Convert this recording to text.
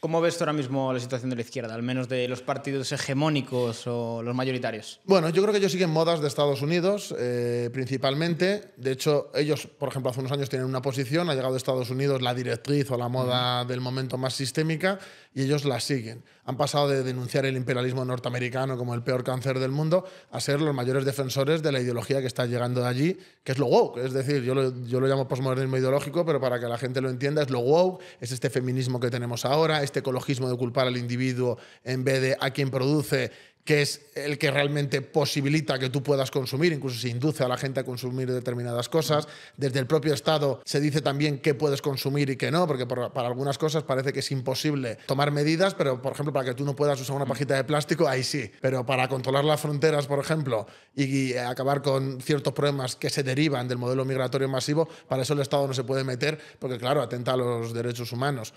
¿Cómo ves ahora mismo la situación de la izquierda, al menos de los partidos hegemónicos o los mayoritarios? Bueno, yo creo que ellos siguen modas de Estados Unidos, eh, principalmente. De hecho, ellos, por ejemplo, hace unos años tienen una posición, ha llegado a Estados Unidos la directriz o la moda mm. del momento más sistémica y ellos la siguen. Han pasado de denunciar el imperialismo norteamericano como el peor cáncer del mundo a ser los mayores defensores de la ideología que está llegando de allí, que es lo woke. Es decir, yo lo, yo lo llamo posmodernismo ideológico, pero para que la gente lo entienda, es lo woke, es este feminismo que tenemos ahora, este ecologismo de culpar al individuo en vez de a quien produce, que es el que realmente posibilita que tú puedas consumir, incluso se induce a la gente a consumir determinadas cosas. Desde el propio Estado se dice también qué puedes consumir y qué no, porque para algunas cosas parece que es imposible tomar medidas, pero por ejemplo, para que tú no puedas usar una pajita de plástico, ahí sí. Pero para controlar las fronteras, por ejemplo, y, y acabar con ciertos problemas que se derivan del modelo migratorio masivo, para eso el Estado no se puede meter, porque claro, atenta a los derechos humanos.